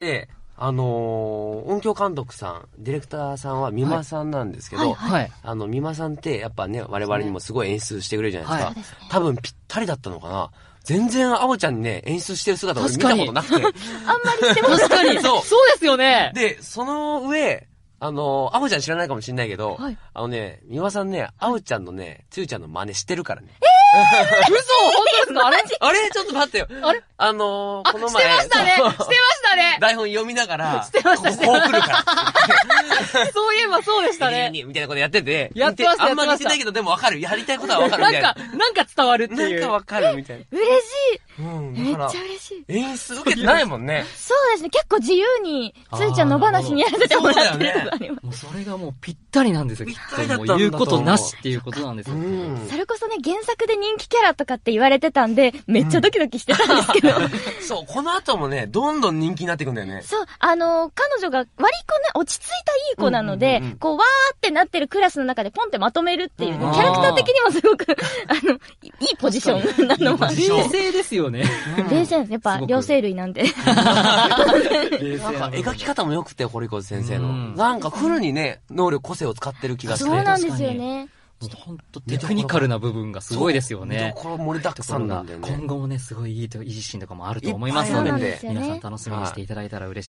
で、あのー音響監督さん、ディレクターさんは美馬さんなんですけど、はいはいはいあの、美馬さんってやっぱね、我々にもすごい演出してくれるじゃないですか。はい多分ぴったりだったのかな。全然、あおちゃんにね、演出してる姿を見たことなくて。あんまりしてま確かにそうそうですよねで、その上、あのー、あおちゃん知らないかもしれないけど、はいあのね、美輪さんね、あおちゃんのね、つゆちゃんの真似してるからね。え 嘘本当ですかあれ あれちょっと待ってよ。あれあのー、この前。してましたねしてましたね 台本読みながら、してましたしこう来るから。そういえばそうでしたね。みたいなことやってて。やってました。あんまりしてないけど、でもわかる。やりたいことはわかるみたいな。なんか、なんか伝わるっていう。なんかわかるみたいな。嬉しい。うん、めっちゃ嬉しい。演出受けてないもんね。そうですね。結構自由に、つーちゃんの話にやらせてもらってるとあります。もうそれがもうぴったりなんですよ、ぴったもう言うことなしっていうことなんですよ。それこそね、原作で人気キャラとかって言われてたんで、めっちゃドキドキしてたんですけど。そう、この後もね、どんどん人気になっていくんだよね。そう、あの、彼女が割とね、落ち着いたいい子なので、こう、わーってなってるクラスの中でポンってまとめるっていう、ね、キャラクター的にもすごく、あの、いいポジションなのは。冷静ですよね。冷静ですね。っぱ、両生類なんで。なんか、描き方も良くて、堀越先生の。なんか、フルにね、能力、個性を使ってる気がして。そうなんですよね。本当テクニカルな部分がすごいですよね。これ盛りだくさんなんで、ね。今後もね、すごいいいと、いい自ーとかもあると思いますので、皆さん楽しみにしていただいたら嬉しい。